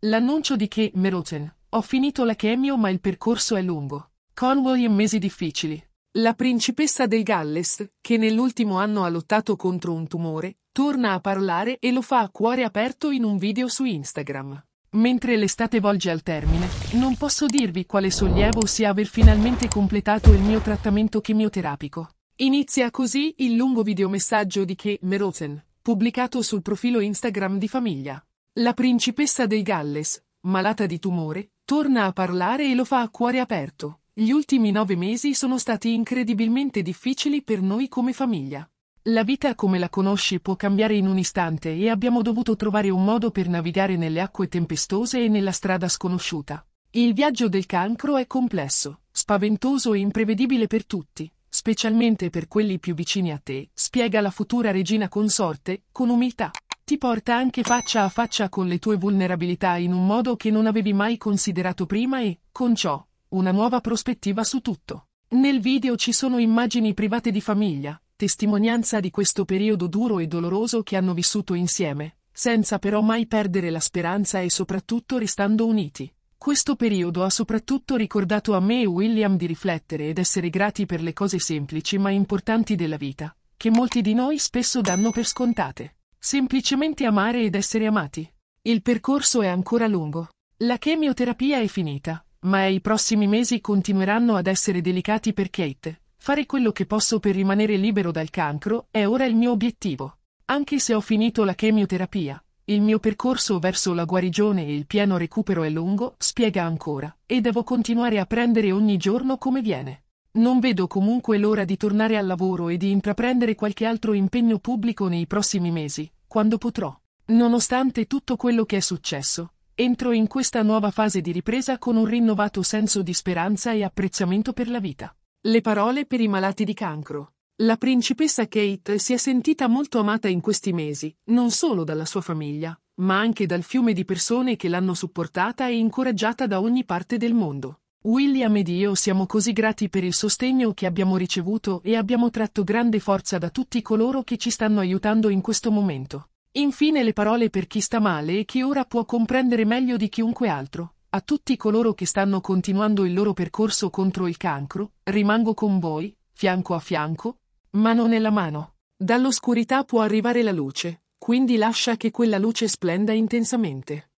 L'annuncio di Kay Meroten. Ho finito la chemio ma il percorso è lungo. Conway e mesi difficili. La principessa del Galles, che nell'ultimo anno ha lottato contro un tumore, torna a parlare e lo fa a cuore aperto in un video su Instagram. Mentre l'estate volge al termine, non posso dirvi quale sollievo sia aver finalmente completato il mio trattamento chemioterapico. Inizia così il lungo videomessaggio di Kay Merozen, pubblicato sul profilo Instagram di famiglia. La principessa dei Galles, malata di tumore, torna a parlare e lo fa a cuore aperto. Gli ultimi nove mesi sono stati incredibilmente difficili per noi come famiglia. La vita come la conosci può cambiare in un istante e abbiamo dovuto trovare un modo per navigare nelle acque tempestose e nella strada sconosciuta. Il viaggio del cancro è complesso, spaventoso e imprevedibile per tutti, specialmente per quelli più vicini a te, spiega la futura regina consorte, con umiltà ti porta anche faccia a faccia con le tue vulnerabilità in un modo che non avevi mai considerato prima e, con ciò, una nuova prospettiva su tutto. Nel video ci sono immagini private di famiglia, testimonianza di questo periodo duro e doloroso che hanno vissuto insieme, senza però mai perdere la speranza e soprattutto restando uniti. Questo periodo ha soprattutto ricordato a me e William di riflettere ed essere grati per le cose semplici ma importanti della vita, che molti di noi spesso danno per scontate. Semplicemente amare ed essere amati. Il percorso è ancora lungo. La chemioterapia è finita, ma i prossimi mesi continueranno ad essere delicati per Kate. Fare quello che posso per rimanere libero dal cancro è ora il mio obiettivo. Anche se ho finito la chemioterapia, il mio percorso verso la guarigione e il pieno recupero è lungo, spiega ancora, e devo continuare a prendere ogni giorno come viene. Non vedo comunque l'ora di tornare al lavoro e di intraprendere qualche altro impegno pubblico nei prossimi mesi, quando potrò. Nonostante tutto quello che è successo, entro in questa nuova fase di ripresa con un rinnovato senso di speranza e apprezzamento per la vita. Le parole per i malati di cancro. La principessa Kate si è sentita molto amata in questi mesi, non solo dalla sua famiglia, ma anche dal fiume di persone che l'hanno supportata e incoraggiata da ogni parte del mondo. William ed io siamo così grati per il sostegno che abbiamo ricevuto e abbiamo tratto grande forza da tutti coloro che ci stanno aiutando in questo momento. Infine le parole per chi sta male e che ora può comprendere meglio di chiunque altro. A tutti coloro che stanno continuando il loro percorso contro il cancro, rimango con voi, fianco a fianco, mano nella mano. Dall'oscurità può arrivare la luce, quindi lascia che quella luce splenda intensamente.